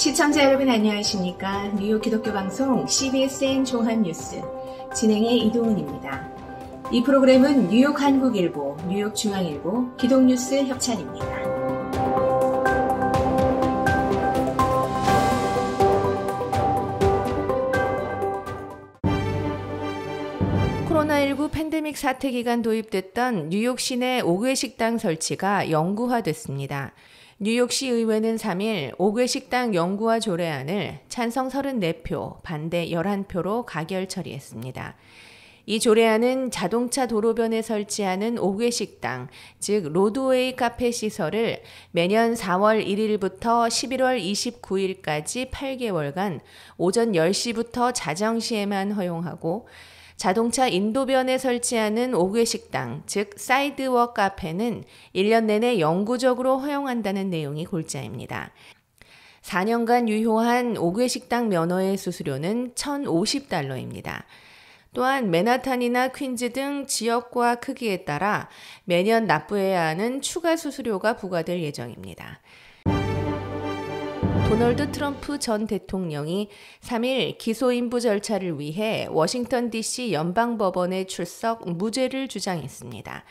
시청자 여러분 안녕하십니까? 뉴욕 기독교 방송 CBSN 조합 뉴스 진행의 이동훈입니다. 이 프로그램은 뉴욕 한국일보, 뉴욕 중앙일보, 기독뉴스 협찬입니다. 코로나19 팬데믹 사태 기간 도입됐던 뉴욕 시내 5개 식당 설치가 영구화됐습니다. 뉴욕시 의회는 3일 5개 식당 연구와 조례안을 찬성 34표, 반대 11표로 가결 처리했습니다. 이 조례안은 자동차 도로변에 설치하는 5개 식당, 즉 로드웨이 카페 시설을 매년 4월 1일부터 11월 29일까지 8개월간 오전 10시부터 자정시에만 허용하고 자동차 인도변에 설치하는 5개 식당, 즉 사이드워 카페는 1년 내내 영구적으로 허용한다는 내용이 골자입니다. 4년간 유효한 5개 식당 면허의 수수료는 1,050달러입니다. 또한 맨하탄이나 퀸즈 등 지역과 크기에 따라 매년 납부해야 하는 추가 수수료가 부과될 예정입니다. 도널드 트럼프 전 대통령이 3일 기소인부 절차를 위해 워싱턴 DC 연방법원에 출석 무죄를 주장했습니다.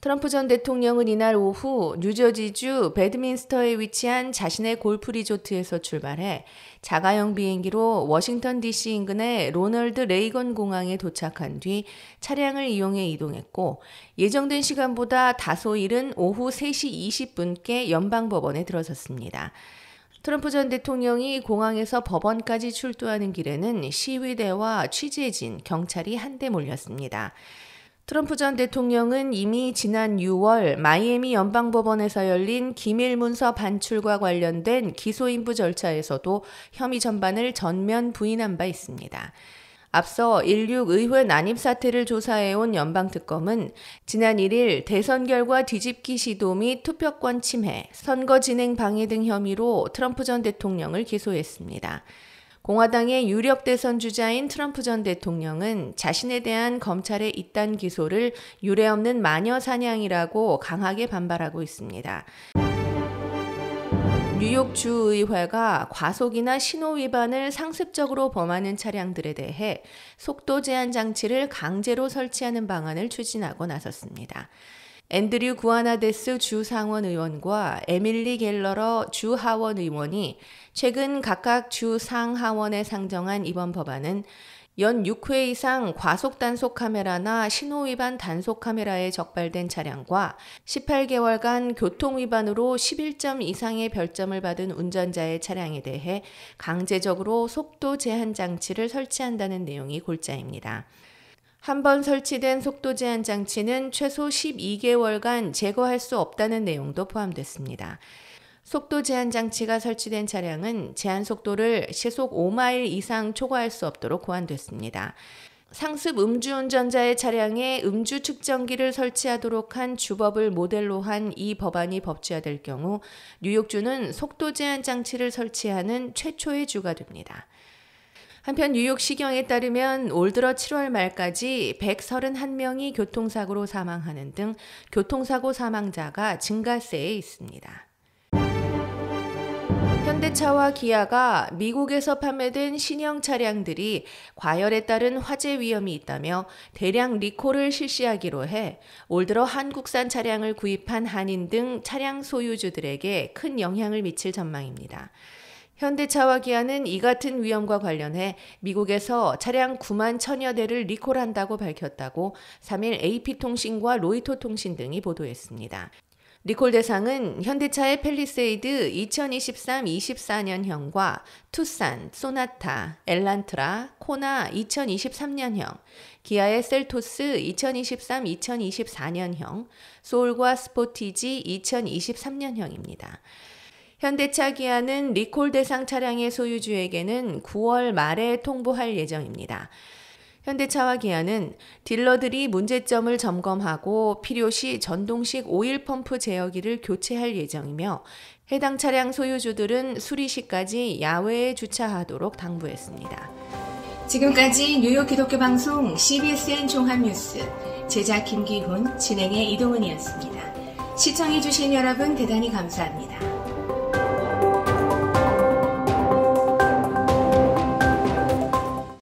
트럼프 전 대통령은 이날 오후 뉴저지주 배드민스터에 위치한 자신의 골프 리조트에서 출발해 자가용 비행기로 워싱턴 DC 인근의 로널드 레이건 공항에 도착한 뒤 차량을 이용해 이동했고 예정된 시간보다 다소 이른 오후 3시 20분께 연방법원에 들어섰습니다. 트럼프 전 대통령이 공항에서 법원까지 출두하는 길에는 시위대와 취재진, 경찰이 한데 몰렸습니다. 트럼프 전 대통령은 이미 지난 6월 마이애미 연방법원에서 열린 기밀문서 반출과 관련된 기소인부 절차에서도 혐의 전반을 전면 부인한 바 있습니다. 앞서 인륙 의회 난입 사태를 조사해온 연방특검은 지난 1일 대선 결과 뒤집기 시도 및 투표권 침해, 선거 진행 방해 등 혐의로 트럼프 전 대통령을 기소했습니다. 공화당의 유력 대선 주자인 트럼프 전 대통령은 자신에 대한 검찰의 잇단 기소를 유례 없는 마녀 사냥이라고 강하게 반발하고 있습니다. 뉴욕 주의회가 과속이나 신호 위반을 상습적으로 범하는 차량들에 대해 속도 제한 장치를 강제로 설치하는 방안을 추진하고 나섰습니다. 앤드류 구아나데스 주 상원 의원과 에밀리 갤러러 주 하원 의원이 최근 각각 주 상하원에 상정한 이번 법안은 연 6회 이상 과속 단속 카메라나 신호 위반 단속 카메라에 적발된 차량과 18개월간 교통 위반으로 11점 이상의 별점을 받은 운전자의 차량에 대해 강제적으로 속도 제한 장치를 설치한다는 내용이 골자입니다. 한 번 설치된 속도 제한 장치는 최소 12개월간 제거할 수 없다는 내용도 포함됐습니다. 속도 제한 장치가 설치된 차량은 제한 속도를 시속 5마일 이상 초과할 수 없도록 고안됐습니다. 상습 음주운전자의 차량에 음주 측정기를 설치하도록 한 주법을 모델로 한 이 법안이 법제화될 경우 뉴욕주는 속도 제한 장치를 설치하는 최초의 주가 됩니다. 한편 뉴욕 시경에 따르면 올 들어 7월 말까지 131명이 교통사고로 사망하는 등 교통사고 사망자가 증가세에 있습니다. 현대차와 기아가 미국에서 판매된 신형 차량들이 과열에 따른 화재 위험이 있다며 대량 리콜을 실시하기로 해올 들어 한국산 차량을 구입한 한인 등 차량 소유주들에게 큰 영향을 미칠 전망입니다. 현대차와 기아는 이 같은 위험과 관련해 미국에서 차량 9만 천여 대를 리콜한다고 밝혔다고 3일 AP통신과 로이터통신 등이 보도했습니다. 리콜 대상은 현대차의 펠리세이드 2023-24년형과 투싼, 소나타, 엘란트라, 코나 2023년형, 기아의 셀토스 2023-2024년형, 소울과 스포티지 2023년형입니다. 현대차 기아는 리콜 대상 차량의 소유주에게는 9월 말에 통보할 예정입니다. 현대차와 기아는 딜러들이 문제점을 점검하고 필요시 전동식 오일 펌프 제어기를 교체할 예정이며 해당 차량 소유주들은 수리 시까지 야외에 주차하도록 당부했습니다. 지금까지 뉴욕 기독교 방송 CBSN 종합뉴스 제작 김기훈, 진행의 이동은이었습니다. 시청해주신 여러분 대단히 감사합니다.